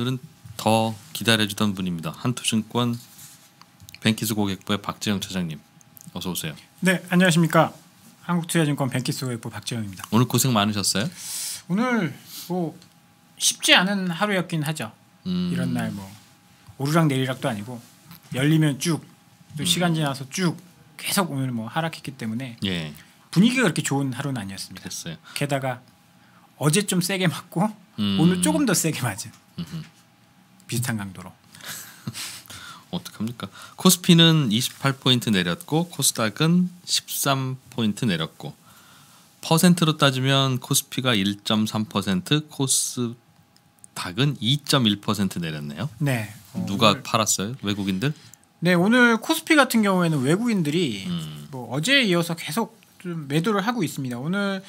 오늘은 더 기다려주던 분입니다. 한투증권 뱅키스 고객부의 박재영 차장님, 어서 오세요. 네, 안녕하십니까. 한국투자증권 뱅키스 고객부 박재영입니다. 오늘 고생 많으셨어요? 오늘 뭐 쉽지 않은 하루였긴 하죠. 음. 이런 날 뭐 오르락 내리락도 아니고 열리면 쭉또 음. 시간 지나서 쭉 계속 오늘 뭐 하락했기 때문에 예. 분위기가 그렇게 좋은 하루는 아니었습니다. 그어요 게다가 어제 좀 세게 맞고 음. 오늘 조금 더 세게 맞은 음흠. 비슷한 강도로. 어떡합니까? 코스피는 28포인트 내렸고 코스닥은 13포인트 내렸고 퍼센트로 따지면 코스피가 1.3%, 코스닥은 2.1% 내렸네요. 네. 어, 누가 오늘... 팔았어요? 외국인들? 네, 오늘 코스피 같은 경우에는 외국인들이 음. 뭐 어제에 이어서 계속 좀 매도를 하고 있습니다. 오늘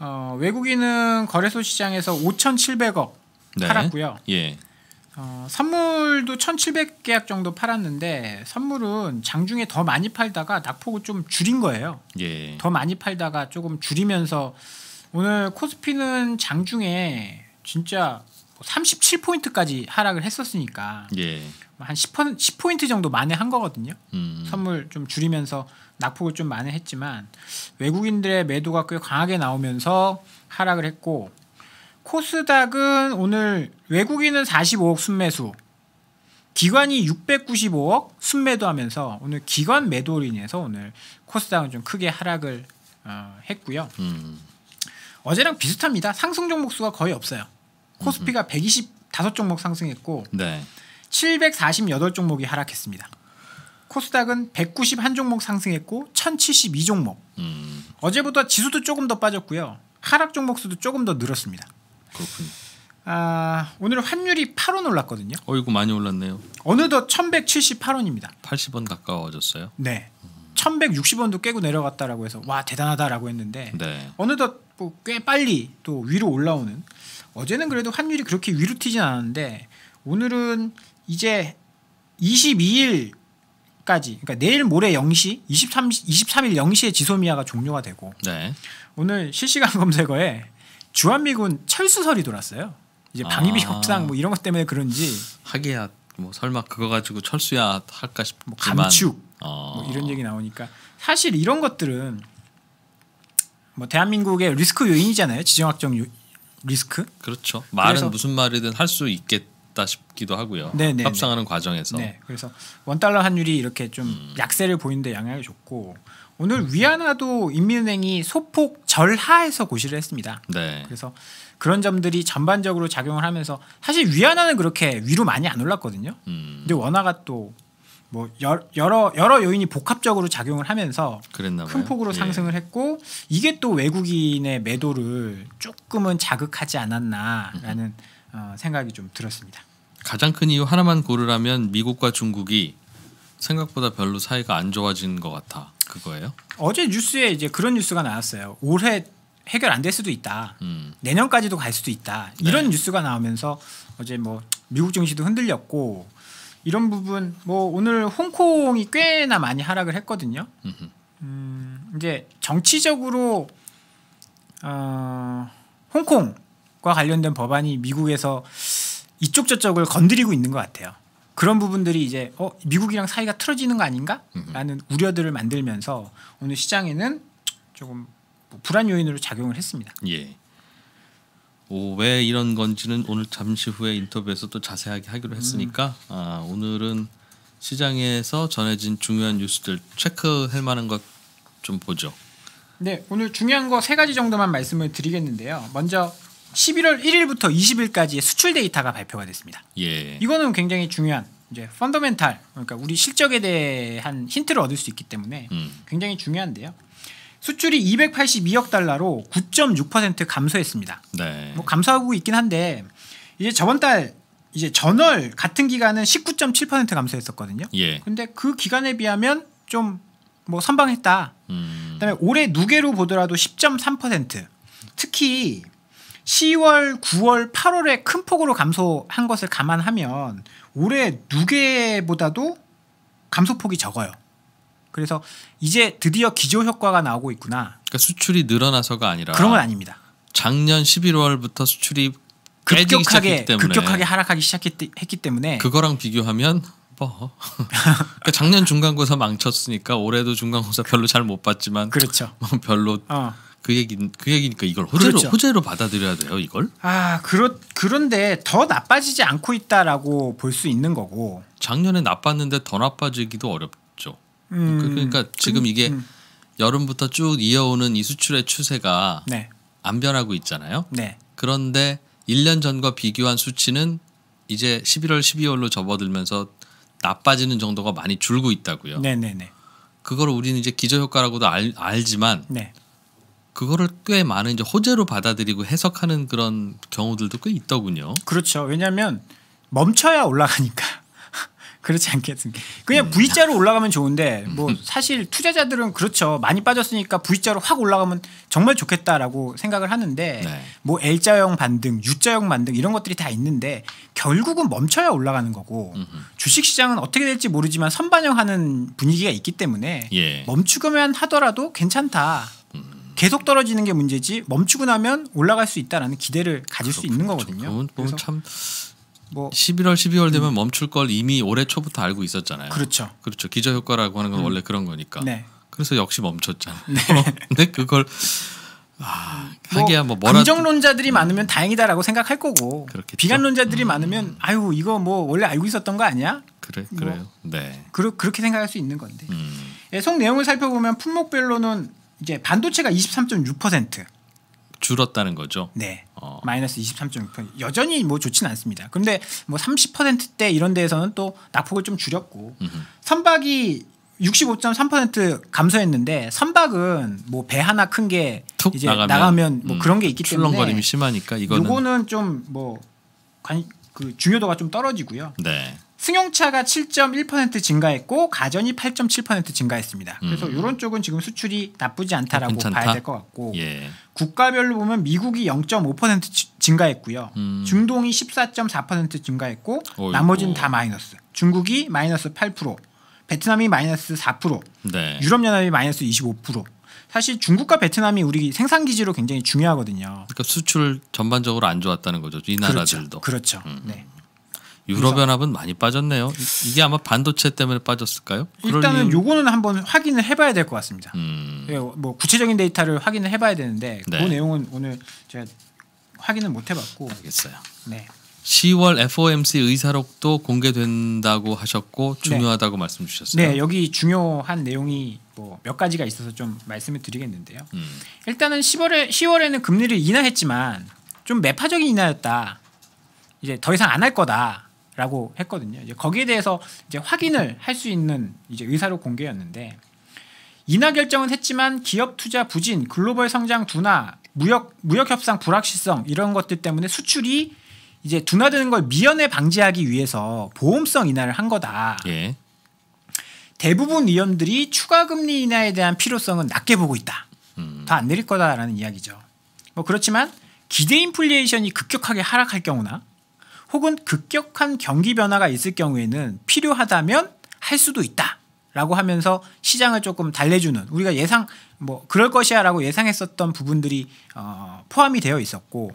어, 외국인은 거래소 시장에서 5,700억 네. 팔았고요. 예. 어, 선물도 1,700계약 정도 팔았는데 선물은 장중에 더 많이 팔다가 낙폭을 좀 줄인 거예요. 예. 더 많이 팔다가 조금 줄이면서 오늘 코스피는 장중에 진짜 37포인트까지 뭐 하락을 했었으니까 예. 한 10, 1포인트 정도 만에 한 거거든요. 음. 선물 좀 줄이면서 낙폭을 좀 많이 했지만 외국인들의 매도가 꽤 강하게 나오면서 하락을 했고 코스닥은 오늘 외국인은 45억 순매수 기관이 695억 순매도하면서 오늘 기관 매도로 인해서 오늘 코스닥은 좀 크게 하락을 어, 했고요. 음. 어제랑 비슷합니다. 상승 종목 수가 거의 없어요. 코스피가 125종목 상승했고 네. 748종목이 하락했습니다. 코스닥은 191 종목 상승했고 1072 종목. 음. 어제보다 지수도 조금 더 빠졌고요. 하락 종목 수도 조금 더 늘었습니다. 그렇군요. 아, 오늘 환율이 8원 올랐거든요. 어이구 많이 올랐네요. 어느덧 1178원입니다. 80원 가까워졌어요. 네. 1160원도 깨고 내려갔다라고 해서 와 대단하다라고 했는데 네. 어느덧 뭐꽤 빨리 또 위로 올라오는 어제는 그래도 환율이 그렇게 위로 튀진 않았는데 오늘은 이제 22일 까지 그러니까 내일 모레 0시 23 23일 0시에 지소미아가 종료가 되고 네. 오늘 실시간 검색어에 주한미군 철수설이 돌았어요. 이제 방위비 아. 협상 뭐 이런 것 때문에 그런지 하기야 뭐 설마 그거 가지고 철수야 할까 싶지만 뭐 감축 어. 뭐 이런 얘기 나오니까 사실 이런 것들은 뭐 대한민국의 리스크 요인이잖아요. 지정학적 요, 리스크. 그렇죠. 말은 무슨 말이든 할 수 있겠. 다 싶기도 하고요. 네네 네, 네. 협상하는 과정에서. 네. 그래서 원 달러 환율이 이렇게 좀 음. 약세를 보이는데 영향이 좋고 오늘 음. 위안화도 인민은행이 소폭 절하해서 고시를 했습니다. 네. 그래서 그런 점들이 전반적으로 작용을 하면서 사실 위안화는 그렇게 위로 많이 안 올랐거든요. 음. 근데 원화가 또 뭐 여러 여러 요인이 복합적으로 작용을 하면서 큰 폭으로 예. 상승을 했고 이게 또 외국인의 매도를 조금은 자극하지 않았나라는 음. 어, 생각이 좀 들었습니다. 가장 큰 이유 하나만 고르라면 미국과 중국이 생각보다 별로 사이가 안 좋아진 것 같아 그거예요? 어제 뉴스에 이제 그런 뉴스가 나왔어요. 올해 해결 안 될 수도 있다. 음. 내년까지도 갈 수도 있다. 이런 네. 뉴스가 나오면서 어제 뭐 미국 증시도 흔들렸고 이런 부분 뭐 오늘 홍콩이 꽤나 많이 하락을 했거든요. 음, 이제 정치적으로 어, 홍콩 과 관련된 법안이 미국에서 이쪽 저쪽을 건드리고 있는 것 같아요. 그런 부분들이 이제 어, 미국이랑 사이가 틀어지는 거 아닌가라는 우려들을 만들면서 오늘 시장에는 조금 뭐 불안 요인으로 작용을 했습니다. 예. 오, 왜 이런 건지는 오늘 잠시 후에 인터뷰에서 또 자세하게 하기로 음. 했으니까 음. 아, 오늘은 시장에서 전해진 중요한 뉴스들 체크할 만한 것 좀 보죠. 네, 오늘 중요한 거 세 가지 정도만 말씀을 드리겠는데요. 먼저 11월 1일부터 20일까지의 수출 데이터가 발표가 됐습니다. 예. 이거는 굉장히 중요한 이제 펀더멘탈 그러니까 우리 실적에 대한 힌트를 얻을 수 있기 때문에 음. 굉장히 중요한데요. 수출이 282억 달러로 9.6% 감소했습니다. 네. 뭐 감소하고 있긴 한데 이제 저번 달 이제 전월 같은 기간은 19.7% 감소했었거든요. 예. 근데 그 기간에 비하면 좀 뭐 선방했다. 음. 그다음에 올해 누계로 보더라도 10.3%. 특히 10월, 9월, 8월에 큰 폭으로 감소한 것을 감안하면 올해 누계보다도 감소폭이 적어요. 그래서 이제 드디어 기조 효과가 나오고 있구나. 그러니까 수출이 늘어나서가 아니라 그런 건 아닙니다. 작년 11월부터 수출이 급격하게 급격하게 하락하기 시작했기 때문에 그거랑 비교하면 뭐 그러니까 작년 중간고사 망쳤으니까 올해도 중간고사 별로 잘 못 봤지만 그렇죠. 뭐 별로 어. 그 얘기 그 얘기니까 이걸 호재로 그렇죠. 호재로 받아들여야 돼요 이걸. 아 그렇 그런데 더 나빠지지 않고 있다라고 볼 수 있는 거고. 작년에 나빴는데 더 나빠지기도 어렵죠. 음, 그, 그러니까 지금 음, 이게 음. 여름부터 쭉 이어오는 이 수출의 추세가 네. 안 변하고 있잖아요. 네. 그런데 1년 전과 비교한 수치는 이제 11월, 12월로 접어들면서 나빠지는 정도가 많이 줄고 있다고요. 네네네. 네, 네. 그걸 우리는 이제 기저효과라고도 알, 알지만 네. 그거를 꽤 많은 이제 호재로 받아들이고 해석하는 그런 경우들도 꽤 있더군요. 그렇죠. 왜냐하면 멈춰야 올라가니까. 그렇지 않겠습니까? 그냥 음. V자로 올라가면 좋은데 음. 뭐 사실 투자자들은 그렇죠. 많이 빠졌으니까 V자로 확 올라가면 정말 좋겠다라고 생각을 하는데 네. 뭐 L자형 반등, U자형 반등 이런 것들이 다 있는데 결국은 멈춰야 올라가는 거고 주식시장은 어떻게 될지 모르지만 선반영하는 분위기가 있기 때문에 예. 멈추기만 하더라도 괜찮다. 계속 떨어지는 게 문제지 멈추고 나면 올라갈 수 있다라는 기대를 가질 그렇군요. 수 있는 거거든요. 그건 참뭐 11월 12월 되면 음. 멈출 걸 이미 올해 초부터 알고 있었잖아요. 그렇죠. 그렇죠. 기저 효과라고 하는 건 음. 원래 그런 거니까. 네. 그래서 역시 멈췄잖아요. 네. 근데 그걸 아, 뭐 하기야 뭐, 뭐 긍정론자들이 음. 많으면 다행이다라고 생각할 거고 그렇겠죠? 비관론자들이 음. 많으면 아유 이거 뭐 원래 알고 있었던 거 아니야? 그래 뭐 그래요. 네. 그러, 그렇게 생각할 수 있는 건데. 음. 예, 속 내용을 살펴보면 품목별로는 이제 반도체가 23.6% 줄었다는 거죠. 네. 어. 마이너스 23.6% 여전히 뭐 좋지는 않습니다. 근데 뭐 30%대 이런 데에서는 또 낙폭을 좀 줄였고 음흠. 선박이 65.3% 감소했는데 선박은 뭐 배 하나 큰 게 이제 나가면, 나가면 뭐 음, 그런 게 있기 때문에 출렁거림이 심하니까 이거는 요거는 좀뭐 그 중요도가 좀 떨어지고요. 네. 승용차가 7.1% 증가했고 가전이 8.7% 증가했습니다. 그래서 음. 이런 쪽은 지금 수출이 나쁘지 않다라고 괜찮다? 봐야 될 것 같고 예. 국가별로 보면 미국이 0.5% 증가했고요. 음. 중동이 14.4% 증가했고 어이고. 나머지는 다 마이너스. 중국이 마이너스 8%, 베트남이 마이너스 4%, 네. 유럽연합이 마이너스 25%. 사실 중국과 베트남이 우리 생산 기지로 굉장히 중요하거든요. 그러니까 수출 전반적으로 안 좋았다는 거죠. 이 그렇죠. 나라들도. 그렇죠. 그렇죠. 음. 네. 유럽연합은 많이 빠졌네요. 이게 아마 반도체 때문에 빠졌을까요? 일단은 요거는 한번 확인을 해봐야 될 것 같습니다. 음. 예, 뭐 구체적인 데이터를 확인을 해봐야 되는데 그 네. 그 내용은 오늘 제가 확인을 못 해봤고. 알겠어요. 네. 10월 FOMC 의사록도 공개된다고 하셨고 네. 중요하다고 네. 말씀 주셨어요. 네, 여기 중요한 내용이 뭐 몇 가지가 있어서 좀 말씀을 드리겠는데요. 음. 일단은 10월에 10월에는 금리를 인하했지만 좀 매파적인 인하였다. 이제 더 이상 안 할 거다. 라고 했거든요. 이제 거기에 대해서 이제 확인을 할 수 있는 이제 의사로 공개였는데 인하 결정은 했지만 기업 투자 부진, 글로벌 성장 둔화, 무역 무역 협상 불확실성 이런 것들 때문에 수출이 이제 둔화되는 걸 미연에 방지하기 위해서 보험성 인하를 한 거다. 예. 대부분 위원들이 추가 금리 인하에 대한 필요성은 낮게 보고 있다. 음. 더안 내릴 거다라는 이야기죠. 뭐 그렇지만 기대 인플레이션이 급격하게 하락할 경우나 혹은 급격한 경기 변화가 있을 경우에는 필요하다면 할 수도 있다. 라고 하면서 시장을 조금 달래주는 우리가 예상 뭐 그럴 것이야라고 예상했었던 부분들이 어, 포함이 되어 있었고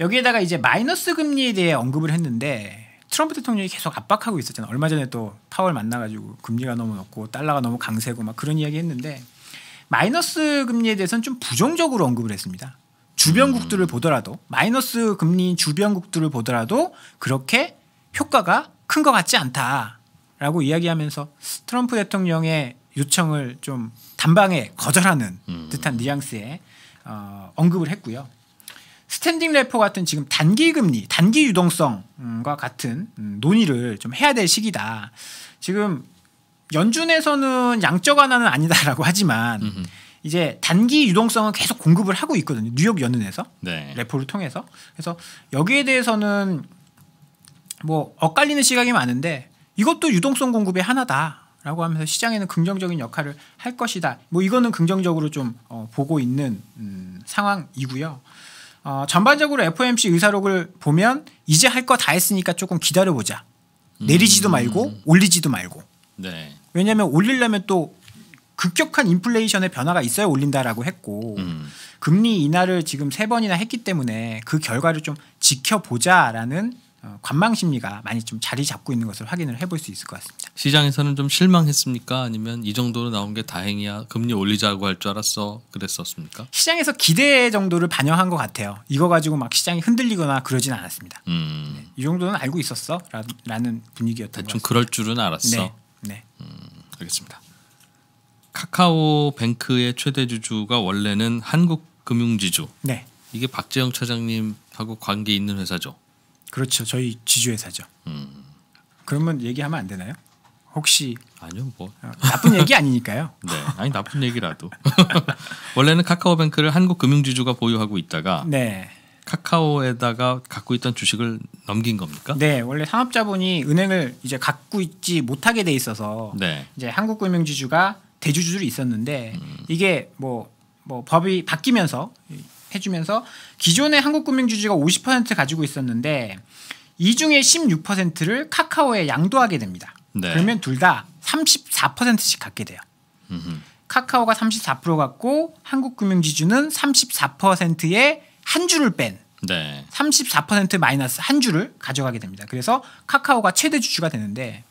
여기에다가 이제 마이너스 금리에 대해 언급을 했는데 트럼프 대통령이 계속 압박하고 있었잖아요. 얼마 전에 또 파월 만나가지고 금리가 너무 높고 달러가 너무 강세고 막 그런 이야기 했는데 마이너스 금리에 대해서는 좀 부정적으로 언급을 했습니다. 주변국들을 보더라도 마이너스 금리인 주변국들을 보더라도 그렇게 효과가 큰 것 같지 않다라고 이야기하면서 트럼프 대통령의 요청을 좀 단방에 거절하는 음. 듯한 뉘앙스에 어, 언급을 했고요. 스탠딩 레포 같은 지금 단기 금리, 단기 유동성과 같은 음, 논의를 좀 해야 될 시기다. 지금 연준에서는 양적 완화는 아니다라고 하지만 이제 단기 유동성은 계속 공급을 하고 있거든요. 뉴욕 연은에서 네. 레포를 통해서. 그래서 여기에 대해서는 뭐 엇갈리는 시각이 많은데 이것도 유동성 공급의 하나다라고 하면서 시장에는 긍정적인 역할을 할 것이다. 뭐 이거는 긍정적으로 좀 어, 보고 있는 음, 상황이고요. 어, 전반적으로 FOMC 의사록을 보면 이제 할 거 다 했으니까 조금 기다려보자. 내리지도 음. 말고 올리지도 말고. 네. 왜냐하면 올리려면 또 급격한 인플레이션의 변화가 있어야 올린다라고 했고 음. 금리 인하를 지금 세 번이나 했기 때문에 그 결과를 좀 지켜보자라는 어, 관망 심리가 많이 좀 자리 잡고 있는 것을 확인을 해볼 수 있을 것 같습니다. 시장에서는 좀 실망했습니까? 아니면 이 정도로 나온 게 다행이야 금리 올리자고 할 줄 알았어 그랬었습니까? 시장에서 기대 정도를 반영한 것 같아요. 이거 가지고 막 시장이 흔들리거나 그러진 않았습니다. 음. 네, 이 정도는 알고 있었어라는 분위기였던 것 같습니다. 대충 그럴 줄은 알았어. 네. 네. 음, 알겠습니다. 카카오 뱅크의 최대 주주가 원래는 한국금융지주. 네. 이게 박재영 차장님하고 관계 있는 회사죠. 그렇죠. 저희 지주 회사죠. 음. 그러면 얘기하면 안 되나요? 혹시 아니요 뭐 어, 나쁜 얘기 아니니까요. 네, 아니 나쁜 얘기라도 원래는 카카오뱅크를 한국 금융지주가 보유하고 있다가 네. 카카오에다가 갖고 있던 주식을 넘긴 겁니까? 네, 원래 산업자본이 은행을 이제 갖고 있지 못하게 돼 있어서 네. 이제 한국금융지주가 대주주들이 있었는데 음. 이게 뭐뭐 뭐 법이 바뀌면서 해주면서 기존의 한국금융주주가 50% 가지고 있었는데 이 중에 16%를 카카오에 양도하게 됩니다. 네. 그러면 둘 다 34%씩 갖게 돼요. 음흠. 카카오가 34% 갖고 한국금융지주는 34%의 한 주를 뺀 34% 마이너스 한 주를 가져가게 됩니다. 그래서 카카오가 최대 주주가 되는데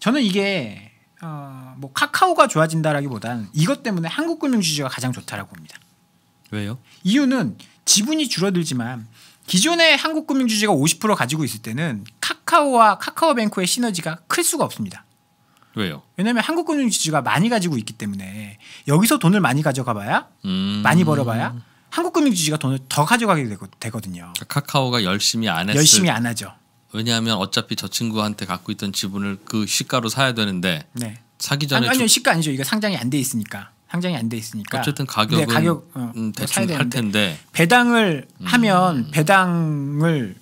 저는 이게 어, 뭐 카카오가 좋아진다라기보다는 이것 때문에 한국 금융주주가 가장 좋다라고 봅니다. 왜요? 이유는 지분이 줄어들지만 기존의 한국 금융주주가 50% 가지고 있을 때는 카카오와 카카오뱅크의 시너지가 클 수가 없습니다. 왜요? 왜냐하면 한국 금융주주가 많이 가지고 있기 때문에 여기서 돈을 많이 가져가봐야 음... 많이 벌어봐야 한국 금융주주가 돈을 더 가져가게 되거든요. 카카오가 열심히 안 했을 열심히 안 하죠. 왜냐하면 어차피 저 친구한테 갖고 있던 지분을 그 시가로 사야 되는데 네. 사기 전에 아니, 요 시가 아니죠. 이거 상장이 안 돼 있으니까 상장이 안 돼 있으니까 어쨌든 네, 가격은 네, 가격 어, 음, 대충 뭐 할 텐데 배당을 음. 하면 배당을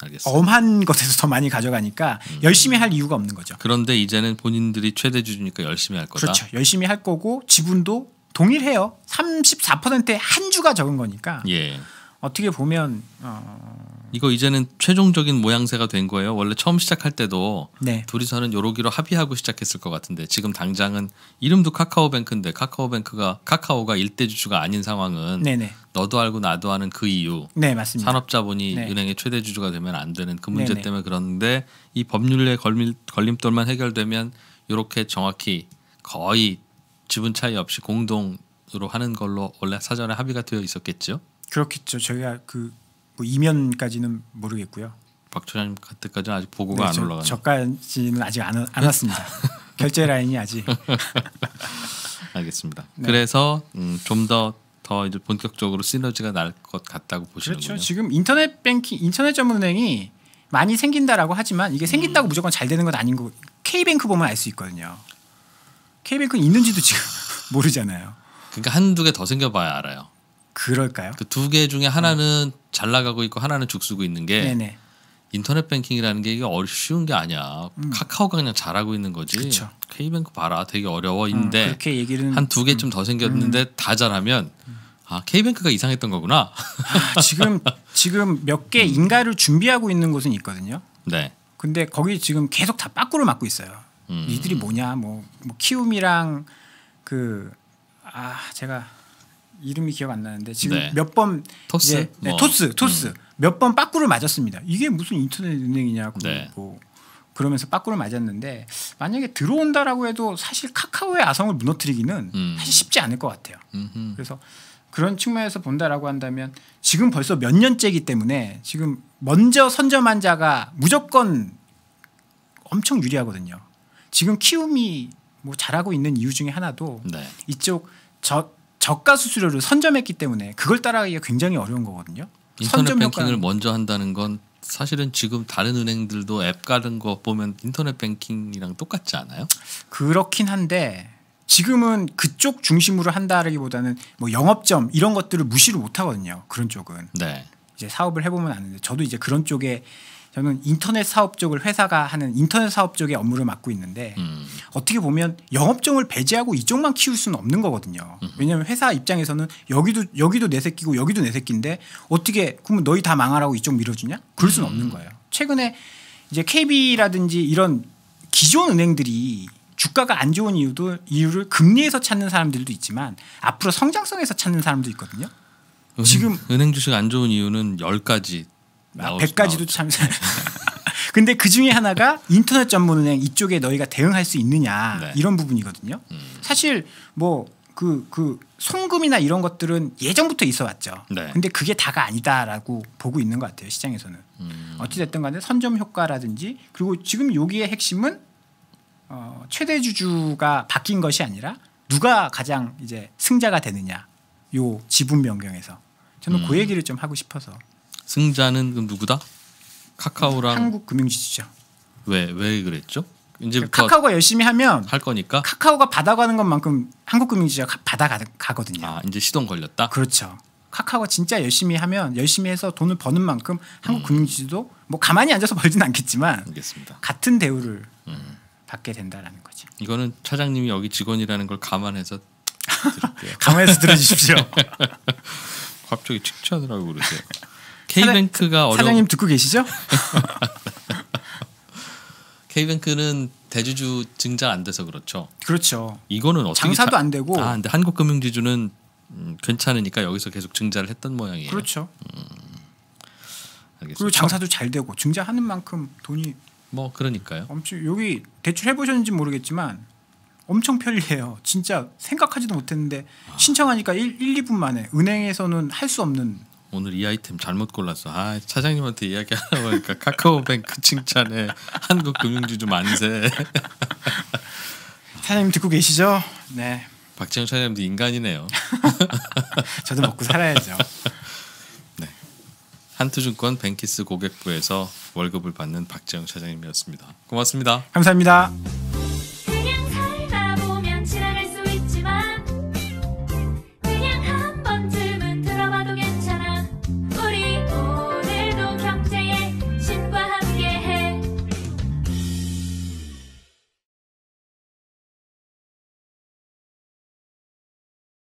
알겠습니다. 엄한 것에서 더 많이 가져가니까 음. 열심히 할 이유가 없는 거죠. 그런데 이제는 본인들이 최대 주주니까 열심히 할 거다. 그렇죠. 열심히 할 거고 지분도 동일해요. 34%에 한 주가 적은 거니까 예. 어떻게 보면 어, 이거 이제는 최종적인 모양새가 된 거예요. 원래 처음 시작할 때도 네. 둘이서는 요러기로 합의하고 시작했을 것 같은데 지금 당장은 이름도 카카오뱅크인데 카카오뱅크가 카카오가 일대 주주가 아닌 상황은 네네. 네. 너도 알고 나도 아는 그 이유. 네, 맞습니다. 산업자본이 네. 은행의 최대 주주가 되면 안 되는 그 네, 문제 네네. 때문에 그런데 이 법률의 걸림, 걸림돌만 해결되면 요렇게 정확히 거의 지분 차이 없이 공동으로 하는 걸로 원래 사전에 합의가 되어 있었겠죠. 그렇겠죠. 저희가 그뭐 이면까지는 모르겠고요. 박초장님 카트까지는 아직 보고가 네, 안올라가 저까지는 아직 안, 안 왔습니다. 결제 라인이 아직. 알겠습니다. 네. 그래서 음, 좀더 더 이제 본격적으로 시너지가 날 것 같다고 보시는군요. 그렇죠. 지금 인터넷 뱅킹, 인터넷 전문은행이 많이 생긴다라고 하지만 이게 생긴다고 음. 무조건 잘 되는 건 아닌 거. K뱅크 보면 알 수 있거든요. k 뱅크 있는지도 지금 모르잖아요. 그러니까 한두 개 더 생겨봐야 알아요. 그럴까요? 그두개 중에 하나는 어. 잘 나가고 있고 하나는 죽쓰고 있는 게 네네. 인터넷 뱅킹이라는 게 이게 쉬운 게 아니야. 음. 카카오가 그냥 잘하고 있는 거지. 그쵸. K뱅크 봐라, 되게 음, 어려워인데 어, 한두 개쯤 음. 더 생겼는데 음. 다 잘하면 음. 아 K뱅크가 이상했던 거구나. 아, 지금 지금 몇개 음. 인가를 준비하고 있는 곳은 있거든요. 네. 근데 거기 지금 계속 다 빠꾸를 맞고 있어요. 이들이 뭐냐, 뭐, 뭐 키움이랑 그아 제가 이름이 기억 안 나는데 지금 네. 몇번 토스 예, 네, 뭐. 토스 토스 음. 몇번 빠꾸를 맞았습니다. 이게 무슨 인터넷 은행이냐고 네. 뭐 그러면서 빠꾸를 맞았는데 만약에 들어온다라고 해도 사실 카카오의 아성을 무너뜨리기는 음. 사실 쉽지 않을 것 같아요. 음흠. 그래서 그런 측면에서 본다라고 한다면 지금 벌써 몇 년째이기 때문에 지금 먼저 선점한 자가 무조건 엄청 유리하거든요. 지금 키움이 뭐 잘하고 있는 이유 중에 하나도 네. 이쪽 저 저가 수수료를 선점했기 때문에 그걸 따라가기가 굉장히 어려운 거거든요. 인터넷 뱅킹을 먼저 한다는 건 사실은 지금 다른 은행들도 앱가은거 보면 인터넷 뱅킹이랑 똑같지 않아요? 그렇긴 한데 지금은 그쪽 중심으로 한다기보다는뭐 영업점 이런 것들을 무시를 못 하거든요. 그런 쪽은. 네. 이제 사업을 해보면 아는데 저도 이제 그런 쪽에 저는 인터넷 사업 쪽을 회사가 하는 인터넷 사업 쪽의 업무를 맡고 있는데 음. 어떻게 보면 영업종을 배제하고 이쪽만 키울 수는 없는 거거든요. 음. 왜냐하면 회사 입장에서는 여기도 여기도 내 새끼고 여기도 내 새끼인데 어떻게 그러면 너희 다 망하라고 이쪽 밀어주냐? 그럴 수는 음. 없는 거예요. 최근에 이제 KB라든지 이런 기존 은행들이 주가가 안 좋은 이유도 이유를 금리에서 찾는 사람들도 있지만 앞으로 성장성에서 찾는 사람도 있거든요. 음, 지금 은행 주식 안 좋은 이유는 10가지 아, 100가지도 참 근데 그 중에 하나가 인터넷 전문 은행 이쪽에 너희가 대응할 수 있느냐 네. 이런 부분이거든요. 음. 사실 뭐 그그 그 송금이나 이런 것들은 예전부터 있어 왔죠. 네. 근데 그게 다가 아니다라고 보고 있는 것 같아요 시장에서는. 음. 어찌 됐든 간에 선점 효과라든지 그리고 지금 여기에 핵심은 어, 최대 주주가 바뀐 것이 아니라 누가 가장 이제 승자가 되느냐 요 지분 변경에서 저는 그 음. 그 얘기를 좀 하고 싶어서. 승자는 누구다? 카카오랑 한국 금융지주죠. 왜왜 그랬죠? 이제 그러니까 뭐 카카오가 열심히 하면 할 거니까 카카오가 받아가는 것만큼 한국 금융지주가 받아가거든요. 아 이제 시동 걸렸다. 그렇죠. 카카오가 진짜 열심히 하면 열심히 해서 돈을 버는 만큼 한국 음. 금융지주도 뭐 가만히 앉아서 벌진 않겠지만 알겠습니다. 같은 대우를 음. 받게 된다라는 거죠. 이거는 차장님이 여기 직원이라는 걸 감안해서 감안해서 들어주십시오. 갑자기 칭찬하라고 그러세요. K뱅크가 어려 사장님 듣고 계시죠? K뱅크는 대주주 증자 안 돼서 그렇죠. 그렇죠. 이거는 장사도 자... 안 되고. 아, 근데 한국금융지주는 음, 괜찮으니까 여기서 계속 증자를 했던 모양이에요. 그렇죠. 음, 그리고 장사도 잘 되고 증자하는 만큼 돈이 뭐 그러니까요. 엄청 여기 대출 해보셨는지 모르겠지만 엄청 편리해요. 진짜 생각하지도 못했는데 신청하니까 1, 1 2분 만에 은행에서는 할 수 없는 오늘 이 아이템 잘못 골랐어. 아 차장님한테 이야기하라고 니까 카카오뱅크 칭찬해. 한국 금융주주 만세. 차장님 듣고 계시죠? 네. 박재영 차장님도 인간이네요. 저도 먹고 살아야죠. 네. 한투증권 뱅키스 고객부에서 월급을 받는 박재영 차장님이었습니다. 고맙습니다. 감사합니다.